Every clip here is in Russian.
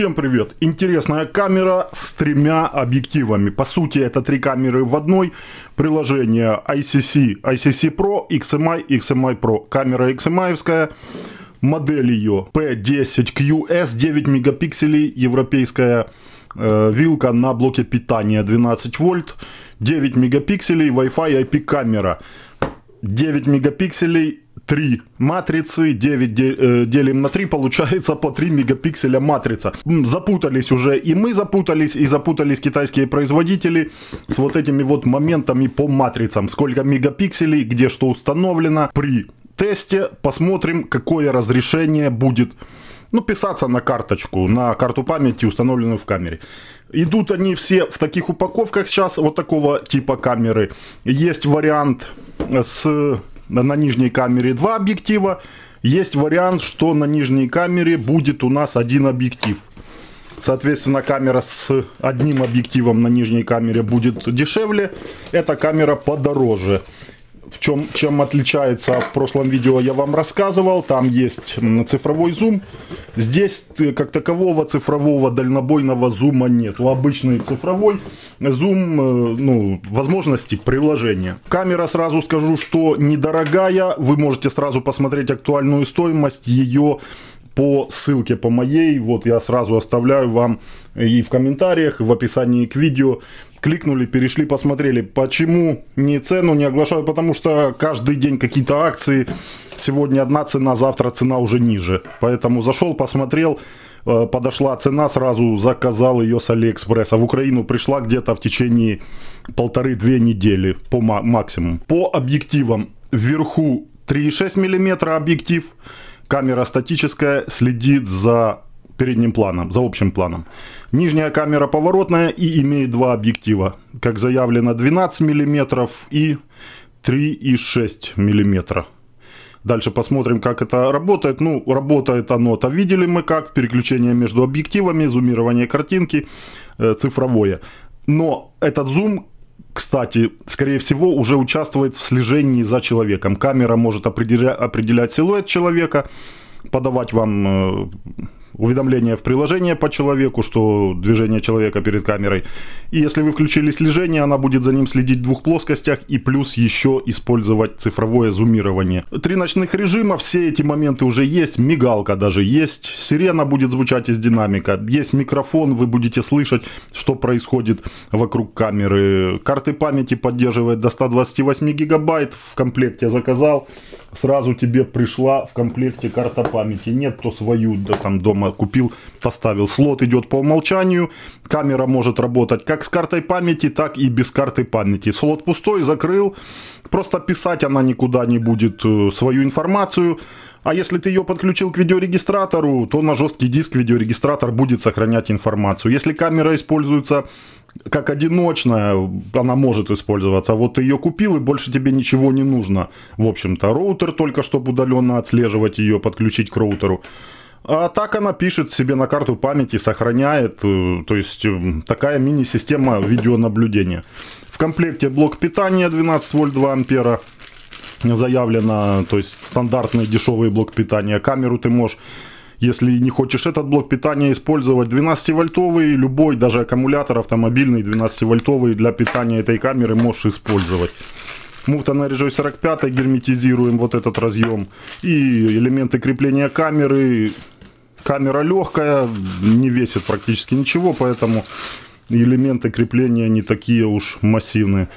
Всем привет! Интересная камера с тремя объективами. По сути, это три камеры в одной. Приложение ICC, ICC Pro, XMI, XMI Pro. Камера XMI. -евская. Модель ее P10QS, 9 мегапикселей, европейская э, вилка на блоке питания 12 вольт, 9 мегапикселей, Wi-Fi IP камера. 9 мегапикселей три матрицы, 9 э, делим на 3, получается по 3 мегапикселя матрица. Запутались уже и мы запутались, и запутались китайские производители с вот этими вот моментами по матрицам. Сколько мегапикселей, где что установлено. При тесте посмотрим, какое разрешение будет ну, писаться на карточку, на карту памяти, установленную в камере. Идут они все в таких упаковках сейчас, вот такого типа камеры. Есть вариант с на нижней камере два объектива. Есть вариант, что на нижней камере будет у нас один объектив. Соответственно, камера с одним объективом на нижней камере будет дешевле. Эта камера подороже в чем, чем отличается в прошлом видео я вам рассказывал. Там есть цифровой зум. Здесь э, как такового цифрового дальнобойного зума нет. У обычный цифровой зум, э, ну, возможности приложения. Камера, сразу скажу, что недорогая. Вы можете сразу посмотреть актуальную стоимость. Ее по ссылке по моей. Вот я сразу оставляю вам и в комментариях, и в описании к видео. Кликнули, перешли, посмотрели. Почему не цену не оглашаю? Потому что каждый день какие-то акции. Сегодня одна цена, завтра цена уже ниже. Поэтому зашел, посмотрел, э, подошла цена, сразу заказал ее с Алиэкспресса. В Украину пришла где-то в течение полторы-две недели по максимуму. По объективам. Вверху 3,6 мм объектив камера статическая следит за передним планом, за общим планом. Нижняя камера поворотная и имеет два объектива. Как заявлено, 12 мм и 3,6 мм. Дальше посмотрим, как это работает. Ну, работает оно-то видели мы как. Переключение между объективами, зумирование картинки, э, цифровое. Но этот зум кстати, скорее всего, уже участвует в слежении за человеком. Камера может определя определять силуэт человека, подавать вам э, уведомление в приложение по человеку, что движение человека перед камерой. И если вы включили слежение, она будет за ним следить в двух плоскостях и плюс еще использовать цифровое зумирование. Три ночных режима, все эти моменты уже есть, мигалка даже есть, сирена будет звучать из динамика, есть микрофон, вы будете слышать, что происходит вокруг камеры. Карты памяти поддерживает до 128 гигабайт, в комплекте заказал, сразу тебе пришла в комплекте карта памяти, нет, то свою да, там дома купил, поставил. Слот идет по умолчанию. Камера может работать как с картой памяти, так и без карты памяти. Слот пустой, закрыл. Просто писать она никуда не будет э, свою информацию. А если ты ее подключил к видеорегистратору, то на жесткий диск видеорегистратор будет сохранять информацию. Если камера используется как одиночная, она может использоваться. Вот ты ее купил и больше тебе ничего не нужно. В общем-то, роутер только чтобы удаленно отслеживать ее, подключить к роутеру. А так она пишет себе на карту памяти, сохраняет, э, то есть э, такая мини-система видеонаблюдения. В комплекте блок питания 12 вольт 2 ампера заявлено, то есть стандартный дешевый блок питания. Камеру ты можешь если не хочешь этот блок питания использовать 12-вольтовый, любой, даже аккумулятор автомобильный 12-вольтовый для питания этой камеры можешь использовать муфтонаряжой 45 герметизируем вот этот разъем. И элементы крепления камеры. Камера легкая, не весит практически ничего, поэтому элементы крепления не такие уж массивные.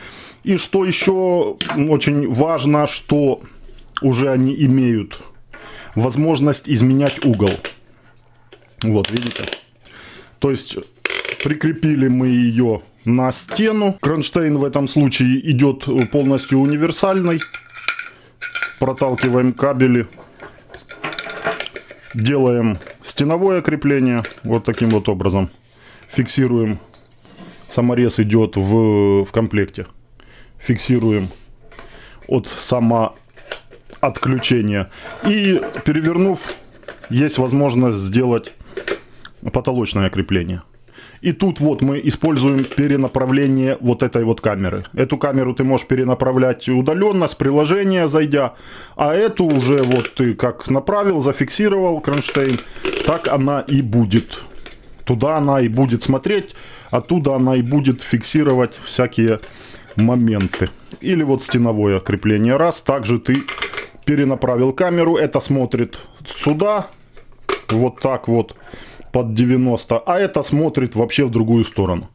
И что еще очень важно, что уже они имеют возможность изменять угол. Вот, видите? То есть прикрепили мы ее на стену. Кронштейн в этом случае идет полностью универсальный. Проталкиваем кабели. Делаем стеновое крепление вот таким вот образом. Фиксируем. Саморез идет в, в комплекте. Фиксируем от само отключения. И перевернув, есть возможность сделать потолочное крепление. И тут вот мы используем перенаправление вот этой вот камеры. Эту камеру ты можешь перенаправлять удаленно, с приложения зайдя. А эту уже вот ты как направил, зафиксировал кронштейн, так она и будет. Туда она и будет смотреть, оттуда она и будет фиксировать всякие моменты. Или вот стеновое крепление. Раз, также ты перенаправил камеру, это смотрит сюда, вот так вот под 90, а это смотрит вообще в другую сторону.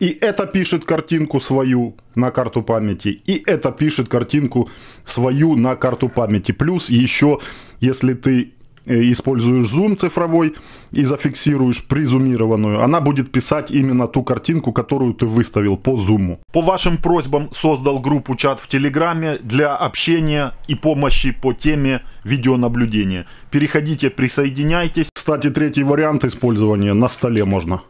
И это пишет картинку свою на карту памяти, и это пишет картинку свою на карту памяти. Плюс еще, если ты Э, используешь зум цифровой и зафиксируешь призумированную, она будет писать именно ту картинку, которую ты выставил по зуму. По вашим просьбам создал группу чат в Телеграме для общения и помощи по теме видеонаблюдения. Переходите, присоединяйтесь. Кстати, третий вариант использования на столе можно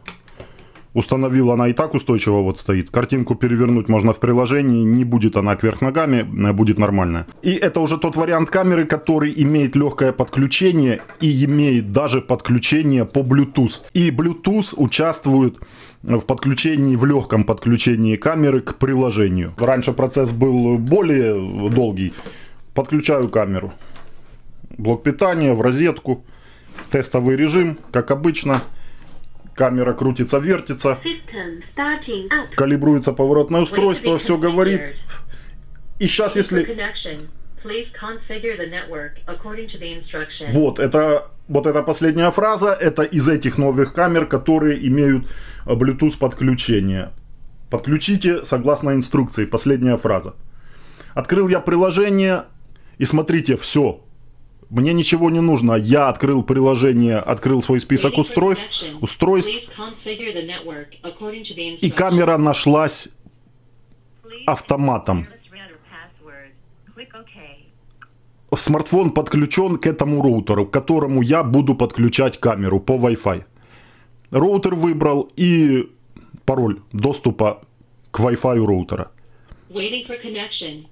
установила она и так устойчиво вот стоит. Картинку перевернуть можно в приложении, не будет она кверх ногами, э, будет нормальная. И это уже тот вариант камеры, который имеет легкое подключение и имеет даже подключение по Bluetooth. И Bluetooth участвует в подключении, в легком подключении камеры к приложению. Раньше процесс был более долгий. Подключаю камеру. Блок питания в розетку. Тестовый режим, как обычно. Камера крутится, вертится. Калибруется поворотное устройство, все говорит. И сейчас, если... Вот, это, вот эта последняя фраза, это из этих новых камер, которые имеют э, Bluetooth подключение. Подключите согласно инструкции, последняя фраза. Открыл я приложение и смотрите, все, мне ничего не нужно. Я открыл приложение, открыл свой список устройств, устройств, и камера нашлась автоматом. Смартфон подключен к этому роутеру, к которому я буду подключать камеру по Wi-Fi. Роутер выбрал и пароль доступа к Wi-Fi роутера. Waiting for connection.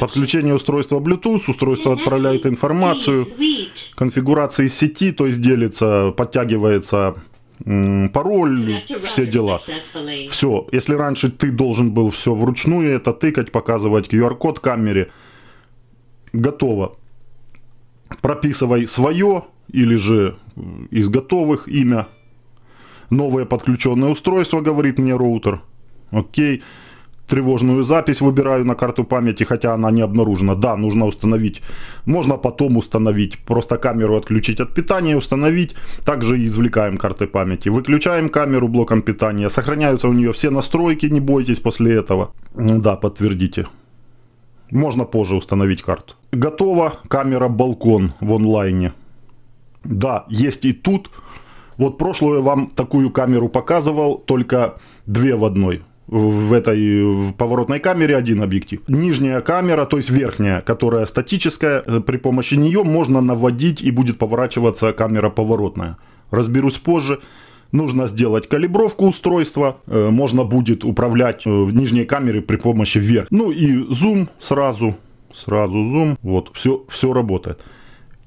Подключение устройства Bluetooth, устройство mm-hmm. отправляет информацию, конфигурации сети, то есть делится, подтягивается пароль, все дела. Все, если раньше ты должен был все вручную это тыкать, показывать QR-код камере, готово. Прописывай свое или же э, из готовых имя. Новое подключенное устройство, говорит мне роутер. Окей. Okay тревожную запись выбираю на карту памяти, хотя она не обнаружена. Да, нужно установить. Можно потом установить. Просто камеру отключить от питания, установить. Также извлекаем карты памяти. Выключаем камеру блоком питания. Сохраняются у нее все настройки, не бойтесь после этого. Да, подтвердите. Можно позже установить карту. Готово. камера балкон в онлайне. Да, есть и тут. Вот прошлую я вам такую камеру показывал, только две в одной в этой в поворотной камере один объектив. Нижняя камера, то есть верхняя, которая статическая, э, при помощи нее можно наводить и будет поворачиваться камера поворотная. Разберусь позже. Нужно сделать калибровку устройства, э, можно будет управлять э, в нижней камере при помощи вверх. Ну и зум сразу, сразу зум, вот, все, все работает.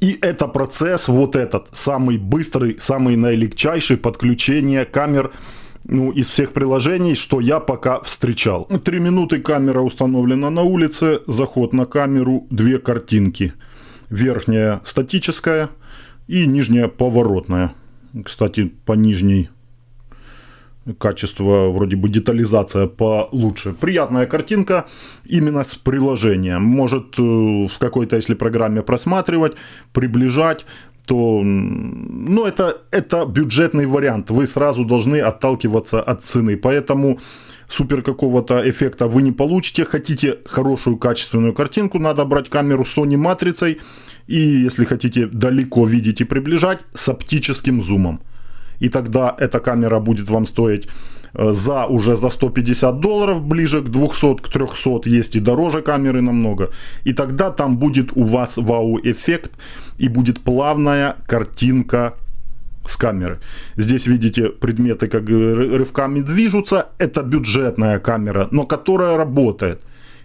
И это процесс вот этот, самый быстрый, самый наилегчайший подключение камер ну, из всех приложений, что я пока встречал. Три минуты камера установлена на улице, заход на камеру, две картинки. Верхняя статическая и нижняя поворотная. Кстати, по нижней качество, вроде бы детализация получше. Приятная картинка именно с приложением. Может э, в какой-то, если программе просматривать, приближать, то ну, это, это бюджетный вариант. Вы сразу должны отталкиваться от цены. Поэтому супер какого-то эффекта вы не получите. Хотите хорошую качественную картинку, надо брать камеру Sony матрицей. И если хотите далеко видеть и приближать, с оптическим зумом. И тогда эта камера будет вам стоить Э, за уже за 150 долларов, ближе к 200, к 300, есть и дороже камеры намного. И тогда там будет у вас вау-эффект и будет плавная картинка с камеры. Здесь видите предметы, как рывками движутся. Это бюджетная камера, но которая работает.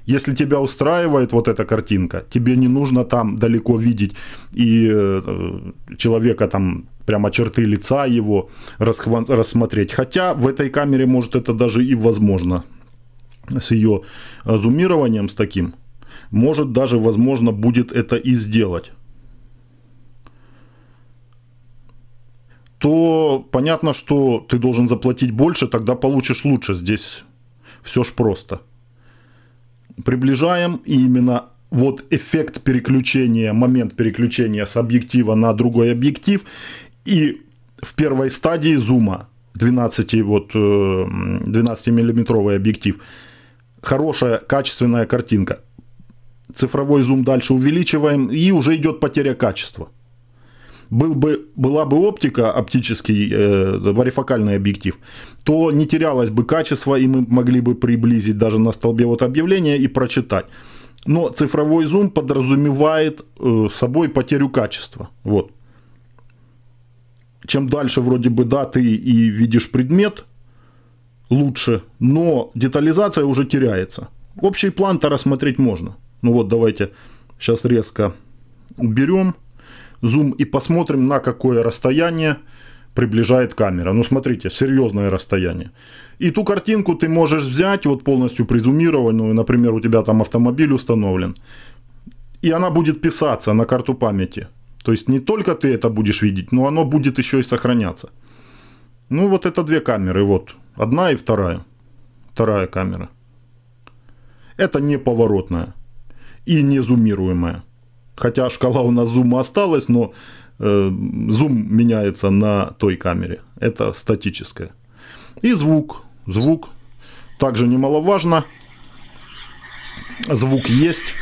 Если тебя устраивает вот эта картинка, тебе не нужно там далеко видеть и э, человека там прямо черты лица его расхван- рассмотреть. Хотя в этой камере может это даже и возможно. С ее э, зумированием, с таким, может даже возможно будет это и сделать. то понятно, что ты должен заплатить больше, тогда получишь лучше. Здесь все ж просто. Приближаем, и именно вот эффект переключения, момент переключения с объектива на другой объектив, и в первой стадии зума 12, вот, 12-миллиметровый э, объектив. Хорошая, качественная картинка. Цифровой зум дальше увеличиваем, и уже идет потеря качества. Был бы, была бы оптика, оптический э, варифокальный объектив, то не терялось бы качество, и мы могли бы приблизить даже на столбе вот объявления и прочитать. Но цифровой зум подразумевает э, собой потерю качества. Вот чем дальше вроде бы да, ты и видишь предмет лучше, но детализация уже теряется. Общий план-то рассмотреть можно. Ну вот, давайте сейчас резко уберем зум и посмотрим, на какое расстояние приближает камера. Ну, смотрите, серьезное расстояние. И ту картинку ты можешь взять, вот полностью призумированную, например, у тебя там автомобиль установлен, и она будет писаться на карту памяти. То есть не только ты это будешь видеть, но оно будет еще и сохраняться. Ну вот это две камеры, вот. Одна и вторая. Вторая камера. Это не поворотная и не зумируемая. Хотя шкала у нас зума осталась, но э, зум меняется на той камере. Это статическая. И звук. Звук также немаловажно. Звук есть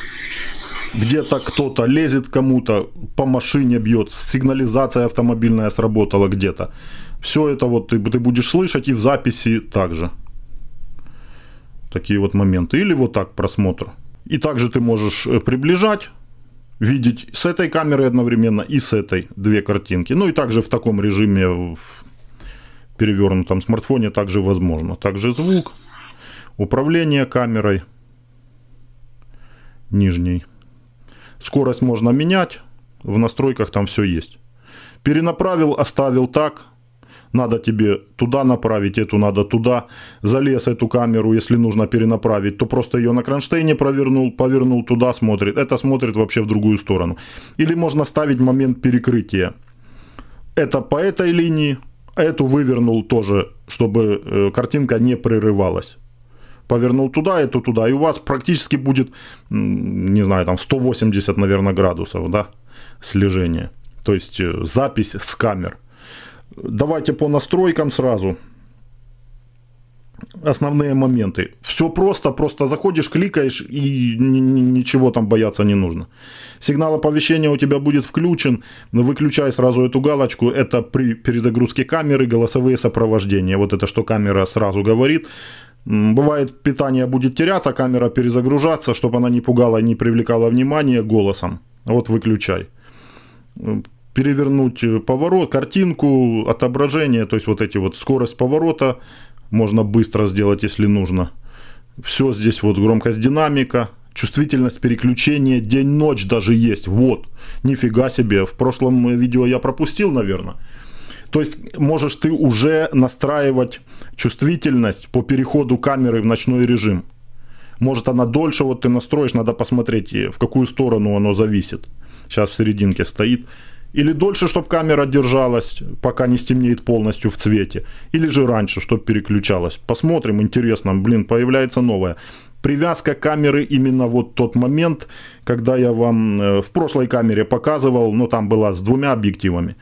где-то кто-то лезет кому-то, по машине бьет, сигнализация автомобильная сработала где-то. Все это вот ты, ты будешь слышать и в записи также. Такие вот моменты. Или вот так просмотр. И также ты можешь э, приближать, видеть с этой камеры одновременно и с этой две картинки. Ну и также в таком режиме в перевернутом смартфоне также возможно. Также звук, управление камерой нижней Скорость можно менять, в настройках там все есть. Перенаправил, оставил так, надо тебе туда направить, эту надо туда. Залез эту камеру, если нужно перенаправить, то просто ее на кронштейне провернул, повернул туда, смотрит. Это смотрит вообще в другую сторону. Или можно ставить момент перекрытия. Это по этой линии, эту вывернул тоже, чтобы э, картинка не прерывалась повернул туда, эту туда, и у вас практически будет, не знаю, там 180, наверное, градусов, да, слежение. То есть э, запись с камер. Давайте по настройкам сразу. Основные моменты. Все просто, просто заходишь, кликаешь и ничего там бояться не нужно. Сигнал оповещения у тебя будет включен. Выключай сразу эту галочку. Это при перезагрузке камеры голосовые сопровождения. Вот это что камера сразу говорит. Бывает, питание будет теряться, камера перезагружаться, чтобы она не пугала, не привлекала внимание голосом. Вот выключай. Перевернуть э, поворот, картинку, отображение, то есть вот эти вот скорость поворота можно быстро сделать, если нужно. Все здесь вот громкость динамика, чувствительность переключения день-ночь даже есть. Вот, нифига себе, в прошлом э, видео я пропустил, наверное. То есть можешь ты уже настраивать чувствительность по переходу камеры в ночной режим. Может она дольше, вот ты настроишь, надо посмотреть, в какую сторону оно зависит. Сейчас в серединке стоит. Или дольше, чтобы камера держалась, пока не стемнеет полностью в цвете. Или же раньше, чтобы переключалась. Посмотрим, интересно, блин, появляется новое. Привязка камеры именно вот тот момент, когда я вам э, в прошлой камере показывал, но ну, там была с двумя объективами.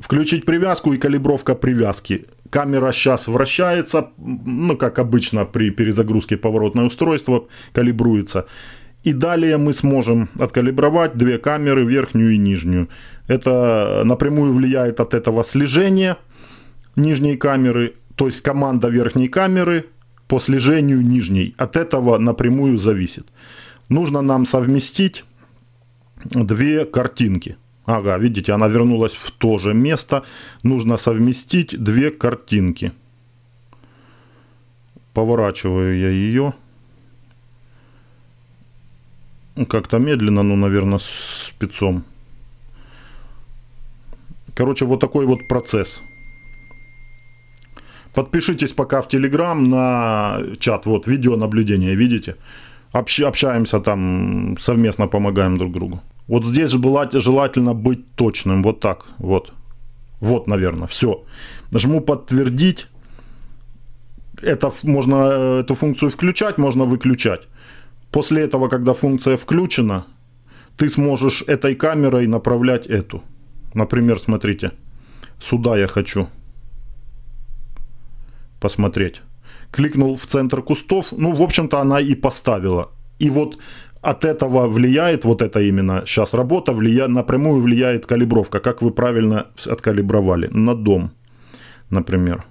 Включить привязку и калибровка привязки. Камера сейчас вращается, ну как обычно при перезагрузке поворотное устройство калибруется. И далее мы сможем откалибровать две камеры, верхнюю и нижнюю. Это напрямую влияет от этого слежения нижней камеры, то есть команда верхней камеры по слежению нижней. От этого напрямую зависит. Нужно нам совместить две картинки. Ага, видите, она вернулась в то же место. Нужно совместить две картинки. Поворачиваю я ее. Ну, как-то медленно, ну, наверное, с спецом. Короче, вот такой вот процесс. Подпишитесь пока в Телеграм на чат. Вот, видеонаблюдение, видите? общаемся там, совместно помогаем друг другу. Вот здесь же было желательно быть точным. Вот так. Вот. Вот, наверное. Все. Нажму подтвердить. Это можно э, эту функцию включать, можно выключать. После этого, когда функция включена, ты сможешь этой камерой направлять эту. Например, смотрите, сюда я хочу посмотреть. Кликнул в центр кустов, ну, в общем-то, она и поставила. И вот от этого влияет, вот это именно сейчас работа, влия, напрямую влияет калибровка, как вы правильно откалибровали на дом, например.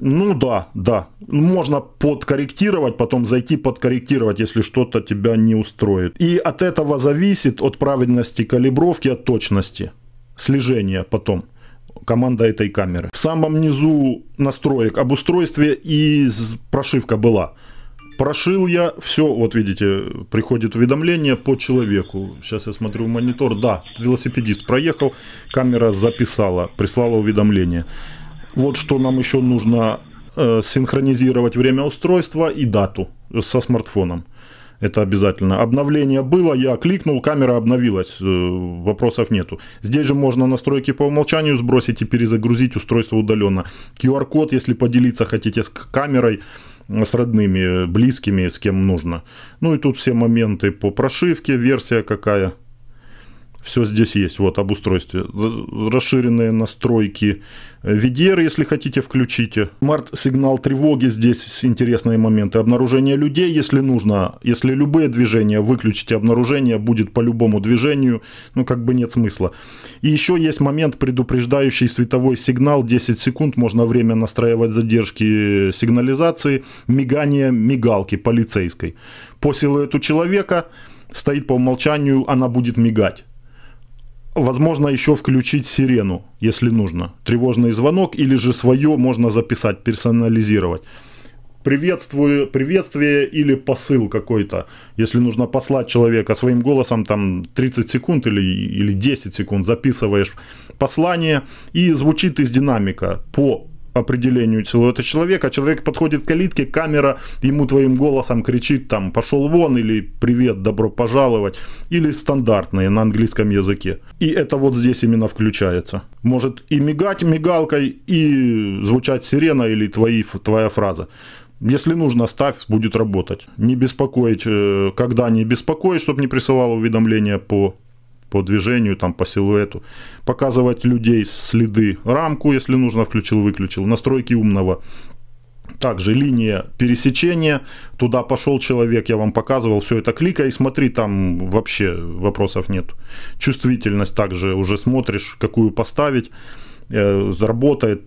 Ну да, да. Можно подкорректировать, потом зайти подкорректировать, если что-то тебя не устроит. И от этого зависит от правильности калибровки, от точности слежения потом команда этой камеры. В самом низу настроек об устройстве и прошивка была. Прошил я, все, вот видите, приходит уведомление по человеку. Сейчас я смотрю в монитор, да, велосипедист проехал, камера записала, прислала уведомление. Вот что нам еще нужно э, синхронизировать время устройства и дату со смартфоном. Это обязательно. Обновление было, я кликнул, камера обновилась, э, вопросов нету. Здесь же можно настройки по умолчанию сбросить и перезагрузить устройство удаленно. QR-код, если поделиться хотите с камерой, с родными, близкими, с кем нужно. Ну и тут все моменты по прошивке, версия какая – все здесь есть, вот, об устройстве. Э, расширенные настройки VDR, э, если хотите, включите. Март сигнал тревоги здесь интересные моменты. Обнаружение людей, если нужно. Если любые движения, выключите обнаружение, будет по любому движению. Ну, как бы нет смысла. И еще есть момент предупреждающий световой сигнал. 10 секунд, можно время настраивать задержки э, сигнализации. Мигание мигалки полицейской. По силуэту человека стоит по умолчанию, она будет мигать Возможно, еще включить сирену, если нужно. Тревожный звонок или же свое можно записать, персонализировать. Приветствую, приветствие или посыл какой-то. Если нужно послать человека своим голосом, там 30 секунд или, или 10 секунд записываешь послание и звучит из динамика по определению силуэта человека, а человек подходит к калитке, камера ему твоим голосом кричит там «пошел вон» или «привет, добро пожаловать», или стандартные на английском языке. И это вот здесь именно включается. Может и мигать мигалкой, и звучать сирена или твои, твоя фраза. Если нужно, ставь, будет работать. Не беспокоить, э, когда не беспокоить, чтобы не присылал уведомления по по движению, там, по силуэту. Показывать людей следы. Рамку, если нужно, включил-выключил. Настройки умного. Также линия пересечения, туда пошел человек, я вам показывал, все это кликай, смотри, там вообще вопросов нет. Чувствительность также уже смотришь, какую поставить, э, работает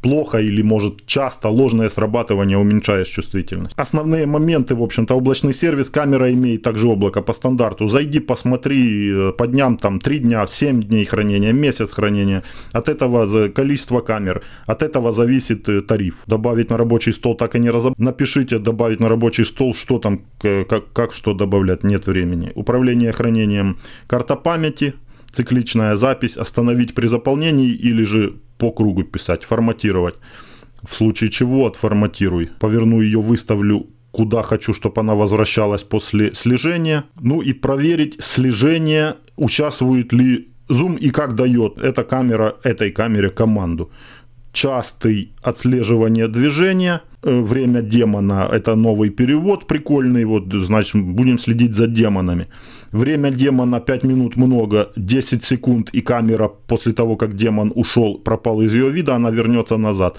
плохо или, может, часто ложное срабатывание уменьшаешь чувствительность. Основные моменты, в общем-то, облачный сервис, камера имеет также облако по стандарту. Зайди, посмотри э, по дням, там, 3 дня, 7 дней хранения, месяц хранения. От этого количество камер, от этого зависит э, тариф. Добавить на рабочий стол так и не разоб Напишите, добавить на рабочий стол, что там, как, как что добавлять, нет времени. Управление хранением, карта памяти, цикличная запись, остановить при заполнении или же по кругу писать, форматировать. В случае чего отформатируй. Поверну ее, выставлю куда хочу, чтобы она возвращалась после слежения. Ну и проверить слежение, участвует ли зум и как дает эта камера этой камере команду. Частый отслеживание движения, э, время демона, это новый перевод прикольный, вот, значит, будем следить за демонами. Время демона 5 минут много, 10 секунд и камера после того, как демон ушел, пропал из ее вида, она вернется назад.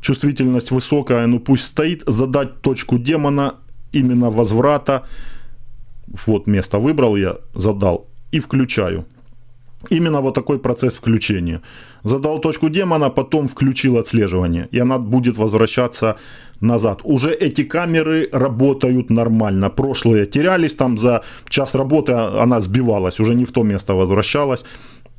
Чувствительность высокая, ну пусть стоит. Задать точку демона именно возврата. Вот место выбрал я, задал и включаю. Именно вот такой процесс включения. Задал точку демона, потом включил отслеживание. И она будет возвращаться назад. Уже эти камеры работают нормально. Прошлые терялись там за час работы, она сбивалась, уже не в то место возвращалась.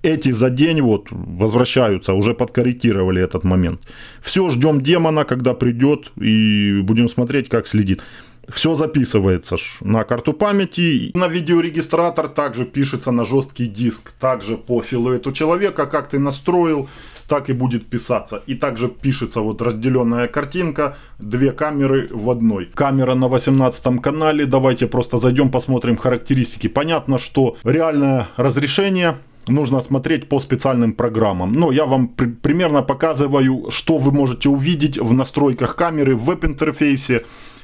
Эти за день вот возвращаются, уже подкорректировали этот момент. Все, ждем демона, когда придет, и будем смотреть, как следит. Все записывается на карту памяти. На видеорегистратор также пишется на жесткий диск. Также по силуэту человека, как ты настроил, так и будет писаться. И также пишется вот разделенная картинка, две камеры в одной. Камера на 18 канале, давайте просто зайдем, посмотрим характеристики. Понятно, что реальное разрешение нужно смотреть по специальным программам. Но я вам при примерно показываю, что вы можете увидеть в настройках камеры в веб-интерфейсе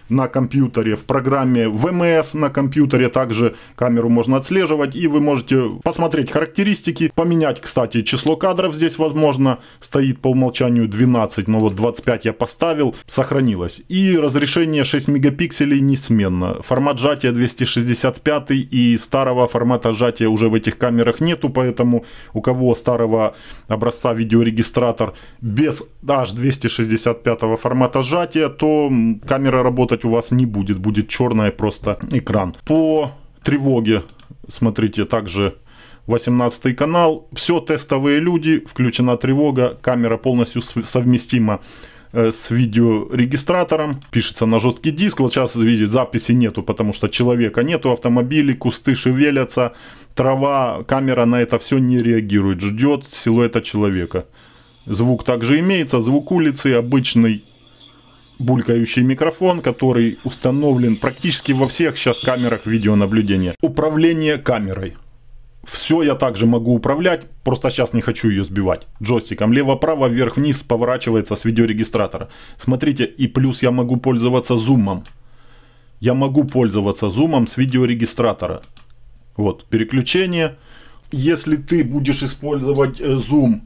на компьютере, в программе VMS на компьютере. Также камеру можно отслеживать и вы можете посмотреть характеристики, поменять, кстати, число кадров здесь возможно. Стоит по умолчанию 12, но вот 25 я поставил, сохранилось. И разрешение 6 мегапикселей несменно. Формат сжатия 265 и старого формата сжатия уже в этих камерах нету, поэтому у кого старого образца видеорегистратор без аж 265 формата сжатия, то камера работать работать у вас не будет. Будет черный просто экран. По тревоге, смотрите, также 18 канал. Все тестовые люди, включена тревога, камера полностью совместима э, с видеорегистратором, пишется на жесткий диск. Вот сейчас, видите, записи нету, потому что человека нету, автомобили, кусты шевелятся, трава, камера на это все не реагирует, ждет силуэта человека. Звук также имеется, звук улицы, обычный булькающий микрофон, который установлен практически во всех сейчас камерах видеонаблюдения. Управление камерой. Все я также могу управлять, просто сейчас не хочу ее сбивать. Джойстиком лево-право, вверх-вниз поворачивается с видеорегистратора. Смотрите, и плюс я могу пользоваться зумом. Я могу пользоваться зумом с видеорегистратора. Вот, переключение. Если ты будешь использовать э, зум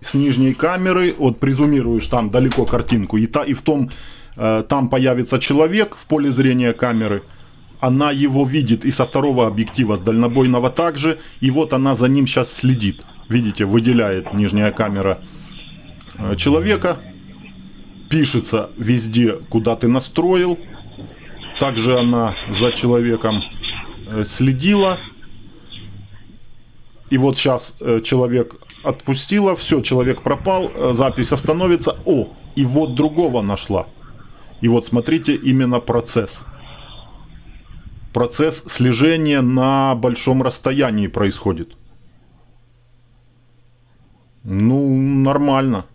с нижней камеры, вот призумируешь там далеко картинку, и, та, и в том Э, там появится человек в поле зрения камеры, она его видит и со второго объектива, с дальнобойного также, и вот она за ним сейчас следит. Видите, выделяет нижняя камера э, человека, пишется везде, куда ты настроил. Также она за человеком э, следила. И вот сейчас человек отпустила, все, человек пропал, запись остановится. О, и вот другого нашла. И вот смотрите именно процесс. Процесс слежения на большом расстоянии происходит. Ну, нормально.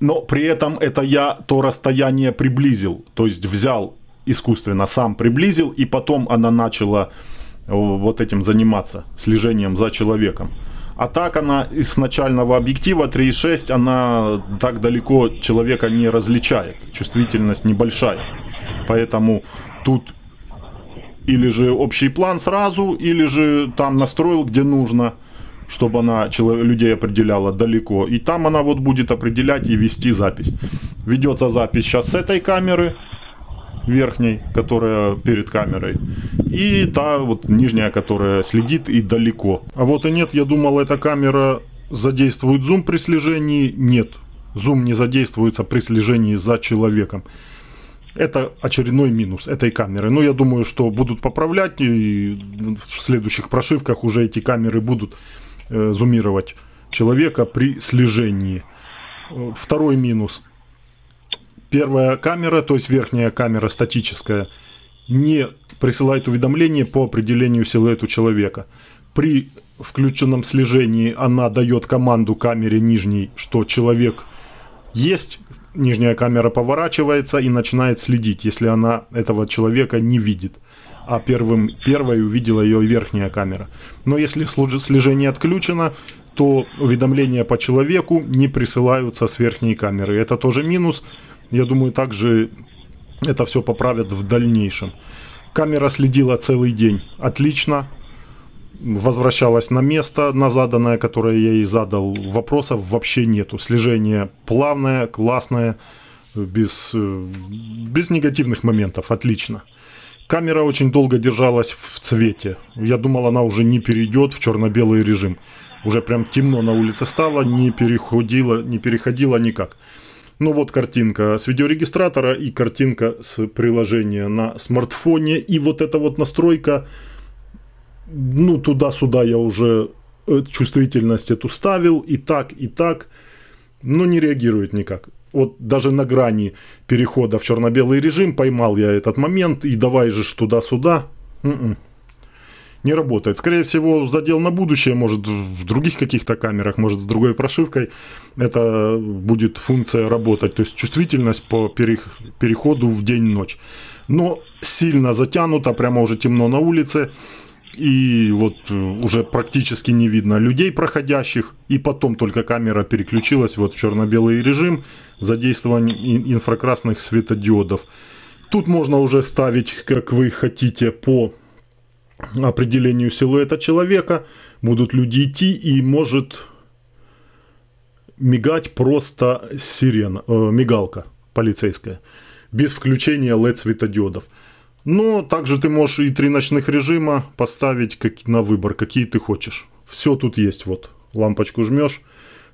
Но при этом это я то расстояние приблизил. То есть взял искусственно, сам приблизил, и потом она начала э, вот этим заниматься, слежением за человеком. А так она из начального объектива 3.6, она так далеко человека не различает. Чувствительность небольшая. Поэтому тут или же общий план сразу, или же там настроил, где нужно, чтобы она людей определяла далеко. И там она вот будет определять и вести запись. Ведется запись сейчас с этой камеры, верхней, которая перед камерой, и та вот нижняя, которая следит и далеко. А вот и нет, я думал, эта камера задействует зум при слежении. Нет, зум не задействуется при слежении за человеком. Это очередной минус этой камеры. Но я думаю, что будут поправлять, и в следующих прошивках уже эти камеры будут э, зумировать человека при слежении. Э, второй минус – первая камера, то есть верхняя камера статическая, не присылает уведомление по определению силуэту человека. При включенном слежении она дает команду камере нижней, что человек есть, нижняя камера поворачивается и начинает следить, если она этого человека не видит. А первым, первой увидела ее верхняя камера. Но если слежение отключено, то уведомления по человеку не присылаются с верхней камеры. Это тоже минус. Я думаю, также это все поправят в дальнейшем. Камера следила целый день. Отлично. Возвращалась на место, на заданное, которое я ей задал. Вопросов вообще нету. Слежение плавное, классное, без, без негативных моментов. Отлично. Камера очень долго держалась в цвете. Я думал, она уже не перейдет в черно-белый режим. Уже прям темно на улице стало, не переходила, не переходила никак. Ну вот картинка с видеорегистратора и картинка с приложения на смартфоне. И вот эта вот настройка, ну туда-сюда я уже э, чувствительность эту ставил, и так, и так, но не реагирует никак. Вот даже на грани перехода в черно-белый режим поймал я этот момент, и давай же туда-сюда. М-м не работает. Скорее всего, задел на будущее, может, в других каких-то камерах, может, с другой прошивкой это будет функция работать. То есть чувствительность по переходу в день-ночь. Но сильно затянуто, прямо уже темно на улице. И вот э, уже практически не видно людей проходящих. И потом только камера переключилась вот в черно-белый режим задействование инфракрасных светодиодов. Тут можно уже ставить, как вы хотите, по определению силуэта человека, будут люди идти и может мигать просто сирена, э, мигалка полицейская, без включения LED-светодиодов. Но также ты можешь и три ночных режима поставить как, на выбор, какие ты хочешь. Все тут есть, вот, лампочку жмешь,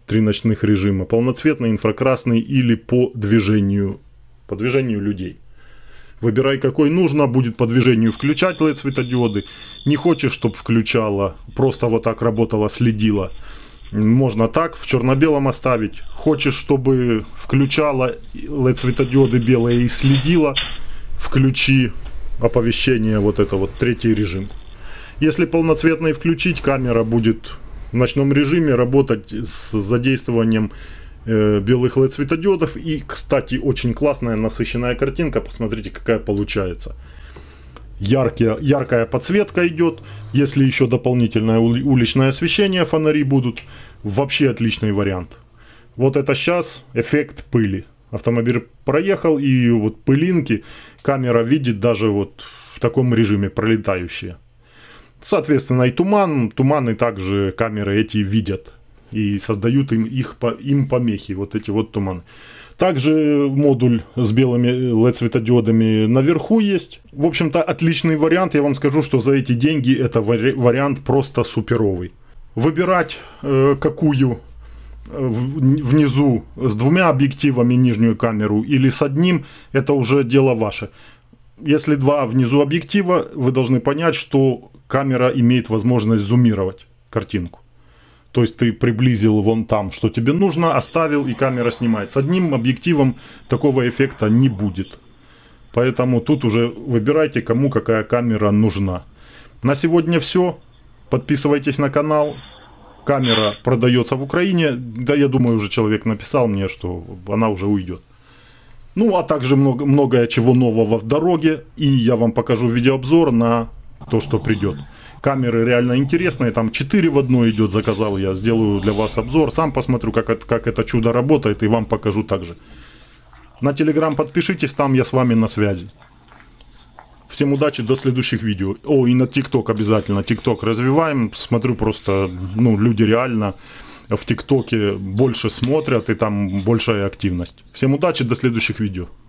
три ночных режима, полноцветный, инфракрасный или по движению, по движению людей. Выбирай, какой нужно, будет по движению включать LED светодиоды. Не хочешь, чтобы включала, просто вот так работала, следила. Можно так, в черно-белом оставить. Хочешь, чтобы включала LED светодиоды белые и следила, включи оповещение, вот это вот, третий режим. Если полноцветный включить, камера будет в ночном режиме работать с задействованием Э, белых LED светодиодов. И, кстати, очень классная насыщенная картинка. Посмотрите, какая получается. Яркая яркая подсветка идет. Если еще дополнительное уличное освещение, фонари будут. Вообще отличный вариант. Вот это сейчас эффект пыли. Автомобиль проехал и вот пылинки камера видит даже вот в таком режиме пролетающие. Соответственно и туман, туманы также камеры эти видят и создают им, их, им помехи, вот эти вот туманы. Также модуль с белыми LED-светодиодами наверху есть. В общем-то, отличный вариант. Я вам скажу, что за эти деньги это вари- вариант просто суперовый. Выбирать э, какую э, внизу с двумя объективами нижнюю камеру или с одним, это уже дело ваше. Если два внизу объектива, вы должны понять, что камера имеет возможность зумировать картинку. То есть ты приблизил вон там, что тебе нужно, оставил и камера снимает. С одним объективом такого эффекта не будет. Поэтому тут уже выбирайте, кому какая камера нужна. На сегодня все. Подписывайтесь на канал. Камера продается в Украине. Да, я думаю, уже человек написал мне, что она уже уйдет. Ну, а также много, многое чего нового в дороге. И я вам покажу видеообзор на то, что придет камеры реально интересные, там 4 в 1 идет, заказал я, сделаю для вас обзор, сам посмотрю, как это, как это чудо работает и вам покажу также. На Телеграм подпишитесь, там я с вами на связи. Всем удачи, до следующих видео. О, и на ТикТок обязательно. ТикТок развиваем. Смотрю просто, ну, люди реально в ТикТоке больше смотрят и там большая активность. Всем удачи, до следующих видео.